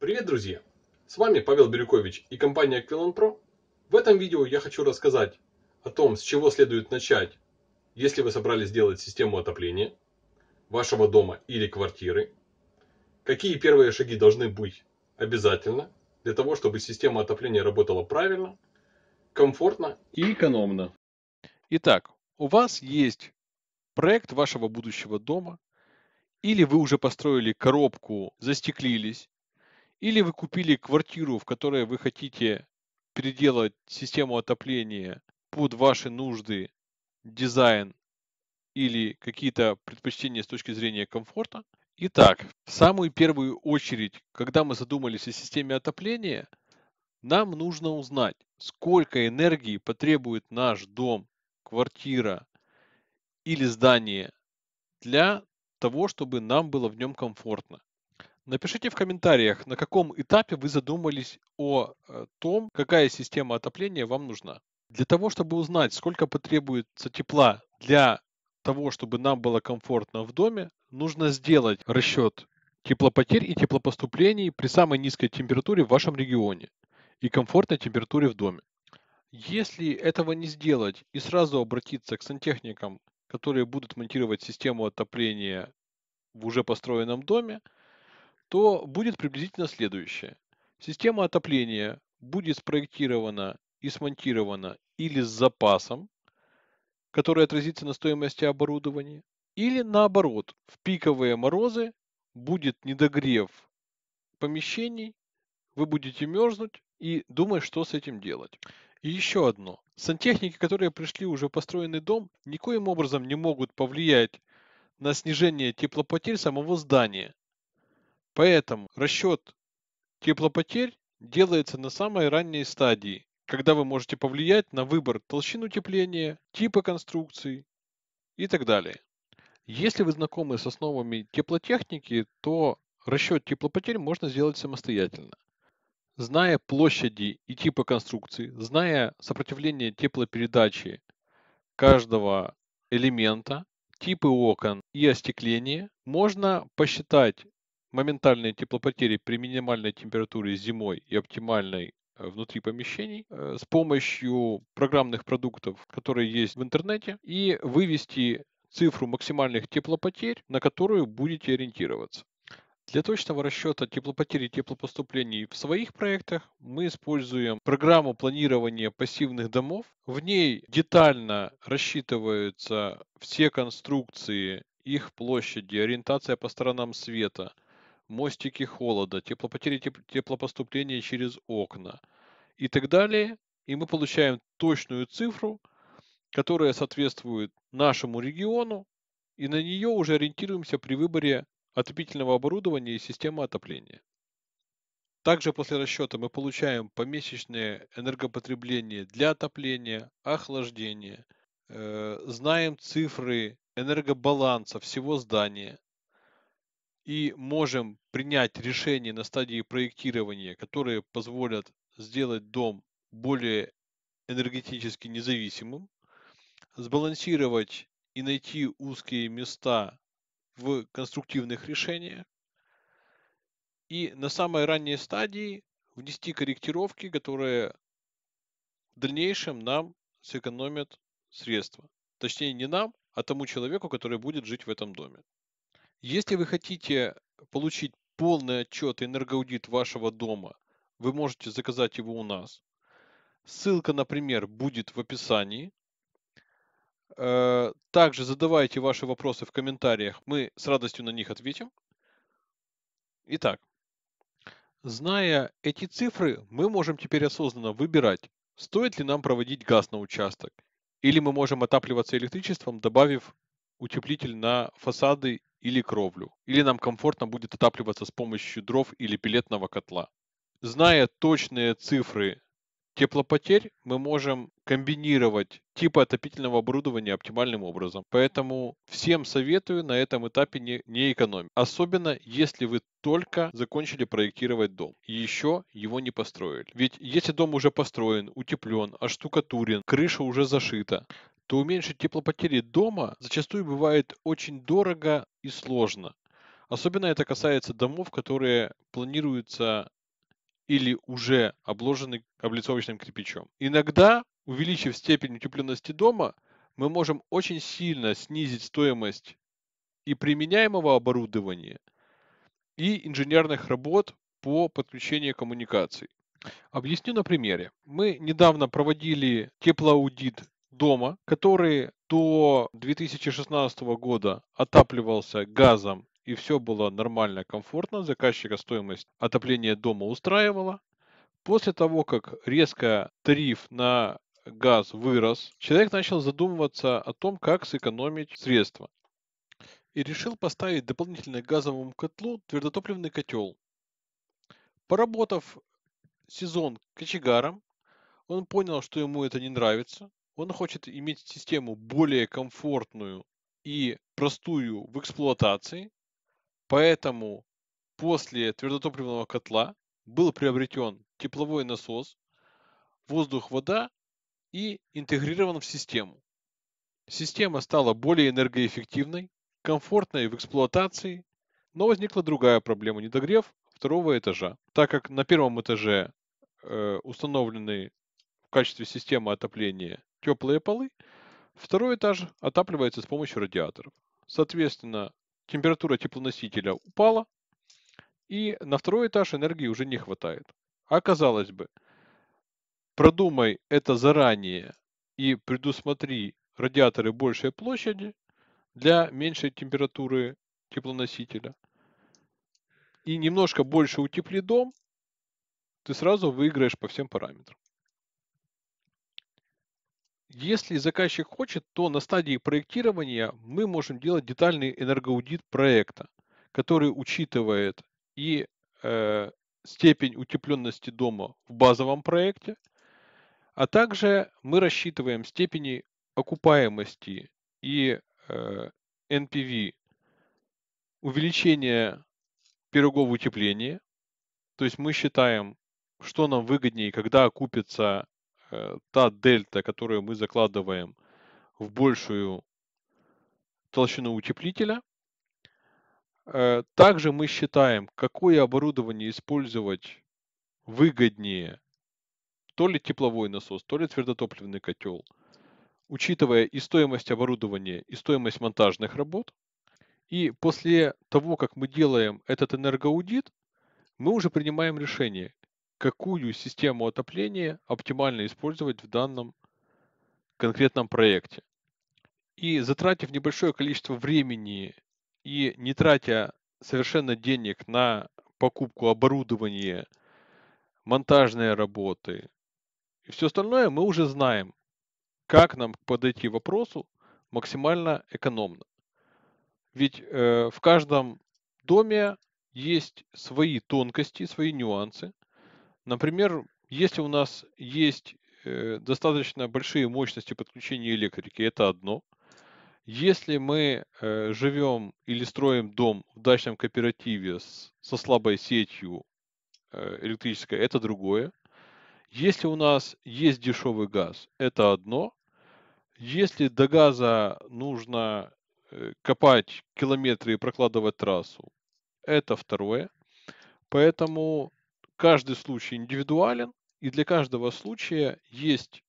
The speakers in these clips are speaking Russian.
Привет, друзья! С вами Павел Бирюкович и компания Aquilon Pro. В этом видео я хочу рассказать о том, с чего следует начать, если вы собрались делать систему отопления вашего дома или квартиры, какие первые шаги должны быть обязательно для того, чтобы система отопления работала правильно, комфортно и экономно. Итак, у вас есть проект вашего будущего дома, или вы уже построили коробку, застеклились, или вы купили квартиру, в которой вы хотите переделать систему отопления под ваши нужды, дизайн или какие-то предпочтения с точки зрения комфорта. Итак, в самую первую очередь, когда мы задумались о системе отопления, нам нужно узнать, сколько энергии потребует наш дом, квартира или здание для того, чтобы нам было в нем комфортно. Напишите в комментариях, на каком этапе вы задумались о э, том, какая система отопления вам нужна. Для того, чтобы узнать, сколько потребуется тепла для того, чтобы нам было комфортно в доме, нужно сделать расчет теплопотерь и теплопоступлений при самой низкой температуре в вашем регионе и комфортной температуре в доме. Если этого не сделать и сразу обратиться к сантехникам, которые будут монтировать систему отопления в уже построенном доме, то будет приблизительно следующее. Система отопления будет спроектирована и смонтирована или с запасом, который отразится на стоимости оборудования, или наоборот, в пиковые морозы будет недогрев помещений, вы будете мерзнуть и думать, что с этим делать. И еще одно. Сантехники, которые пришли уже в построенный дом, никоим образом не могут повлиять на снижение теплопотерь самого здания. Поэтому расчет теплопотерь делается на самой ранней стадии, когда вы можете повлиять на выбор толщин утепления, типа конструкций и так далее. Если вы знакомы с основами теплотехники, то расчет теплопотерь можно сделать самостоятельно. Зная площади и типы конструкции, зная сопротивление теплопередачи каждого элемента, типы окон и остекление, можно посчитать моментальные теплопотери при минимальной температуре зимой и оптимальной э, внутри помещений э, с помощью программных продуктов, которые есть в интернете, и вывести цифру максимальных теплопотерь, на которую будете ориентироваться. Для точного расчета теплопотери и теплопоступлений в своих проектах мы используем программу планирования пассивных домов. В ней детально рассчитываются все конструкции, их площади, ориентация по сторонам света – мостики холода, теплопотери теп- теплопоступления через окна и так далее. И мы получаем точную цифру, которая соответствует нашему региону, и на нее уже ориентируемся при выборе отопительного оборудования и системы отопления. Также после расчета мы получаем помесячное энергопотребление для отопления, охлаждения, э, знаем цифры энергобаланса всего здания, и можем принять решения на стадии проектирования, которые позволят сделать дом более энергетически независимым, сбалансировать и найти узкие места в конструктивных решениях и на самой ранней стадии внести корректировки, которые в дальнейшем нам сэкономят средства. Точнее, не нам, а тому человеку, который будет жить в этом доме. Если вы хотите получить полный отчет и энергоаудит вашего дома, вы можете заказать его у нас. Ссылка, например, будет в описании. Э, также задавайте ваши вопросы в комментариях, мы с радостью на них ответим. Итак, зная эти цифры, мы можем теперь осознанно выбирать, стоит ли нам проводить газ на участок, или мы можем отапливаться электричеством, добавив утеплитель на фасады или кровлю, или нам комфортно будет отапливаться с помощью дров или пелетного котла. Зная точные цифры теплопотерь, мы можем комбинировать типы отопительного оборудования оптимальным образом. Поэтому всем советую на этом этапе не, не экономить. Особенно, если вы только закончили проектировать дом и еще его не построили. Ведь если дом уже построен, утеплен, оштукатурен, крыша уже зашита, то уменьшить теплопотери дома зачастую бывает очень дорого и сложно. Особенно это касается домов, которые планируются или уже обложены облицовочным кирпичом. Иногда, увеличив степень утепленности дома, мы можем очень сильно снизить стоимость и применяемого оборудования, и инженерных работ по подключению коммуникаций. Объясню на примере. Мы недавно проводили теплоаудит дома, который до 2016 года отапливался газом и все было нормально, комфортно, заказчика стоимость отопления дома устраивала. После того, как резко тариф на газ вырос, человек начал задумываться о том, как сэкономить средства. И решил поставить дополнительно газовому котлу твердотопливный котел. Поработав сезон кочегаром, он понял, что ему это не нравится, он хочет иметь систему более комфортную и простую в эксплуатации, поэтому после твердотопливного котла был приобретен тепловой насос, воздух, вода и интегрирован в систему. Система стала более энергоэффективной, комфортной в эксплуатации, но возникла другая проблема – недогрев второго этажа. Так как на первом этаже э, установлены в качестве системы отопления теплые полы. Второй этаж отапливается с помощью радиаторов. Соответственно, температура теплоносителя упала, и на второй этаж энергии уже не хватает. А казалось бы, продумай это заранее и предусмотри радиаторы большей площади для меньшей температуры теплоносителя и немножко больше утепли дом, ты сразу выиграешь по всем параметрам. Если заказчик хочет, то на стадии проектирования мы можем делать детальный энергоаудит проекта, который учитывает и э, степень утепленности дома в базовом проекте, а также мы рассчитываем степени окупаемости и э, NPV, увеличение пирогового утепления, то есть мы считаем, что нам выгоднее, когда окупится Э, та дельта, которую мы закладываем в большую толщину утеплителя. Э, также мы считаем, какое оборудование использовать выгоднее, то ли тепловой насос, то ли твердотопливный котел, учитывая и стоимость оборудования, и стоимость монтажных работ. И после того, как мы делаем этот энергоаудит, мы уже принимаем решение, какую систему отопления оптимально использовать в данном конкретном проекте. И затратив небольшое количество времени и не тратя совершенно денег на покупку оборудования, монтажные работы и все остальное, мы уже знаем, как нам подойти к вопросу максимально экономно. Ведь э, в каждом доме есть свои тонкости, свои нюансы, Например, если у нас есть э, достаточно большие мощности подключения электрики, это одно. Если мы э, живем или строим дом в дачном кооперативе с, со слабой сетью э, электрической, это другое. Если у нас есть дешевый газ, это одно. Если до газа нужно копать километры и прокладывать трассу, это второе. Поэтому каждый случай индивидуален, и для каждого случая есть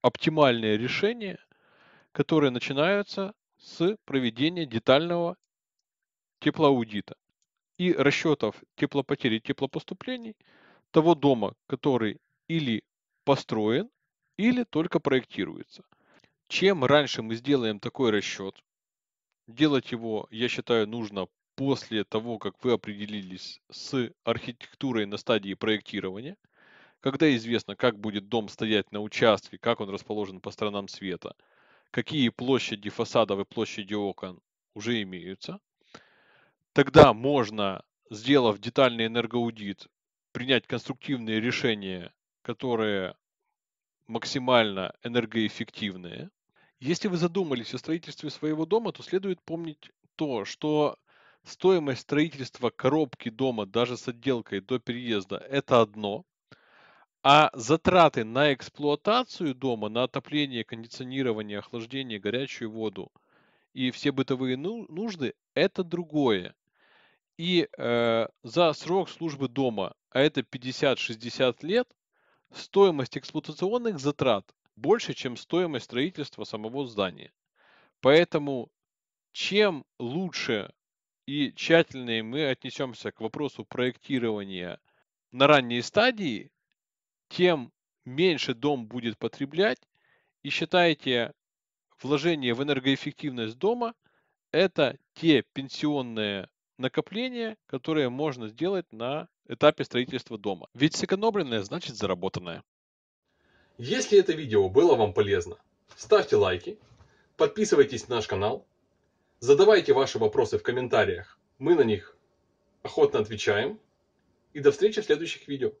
оптимальное решение, которое начинается с проведения детального теплоаудита и расчетов теплопотери и теплопоступлений того дома, который или построен, или только проектируется. Чем раньше мы сделаем такой расчет, делать его, я считаю, нужно после того, как вы определились с архитектурой на стадии проектирования, когда известно, как будет дом стоять на участке, как он расположен по сторонам света, какие площади фасадов и площади окон уже имеются, тогда можно, сделав детальный энергоаудит, принять конструктивные решения, которые максимально энергоэффективные. Если вы задумались о строительстве своего дома, то следует помнить то, что стоимость строительства коробки дома даже с отделкой до переезда – это одно, а затраты на эксплуатацию дома, на отопление, кондиционирование, охлаждение, горячую воду и все бытовые ну, нужды – это другое. И э, за срок службы дома, а это 50-60 лет, стоимость эксплуатационных затрат больше, чем стоимость строительства самого здания. Поэтому чем лучше и тщательнее мы отнесемся к вопросу проектирования на ранней стадии, тем меньше дом будет потреблять. И считайте, вложение в энергоэффективность дома – это те пенсионные накопления, которые можно сделать на этапе строительства дома. Ведь сэкономленное значит заработанное. Если это видео было вам полезно, ставьте лайки, подписывайтесь на наш канал – Задавайте ваши вопросы в комментариях, мы на них охотно отвечаем. И до встречи в следующих видео.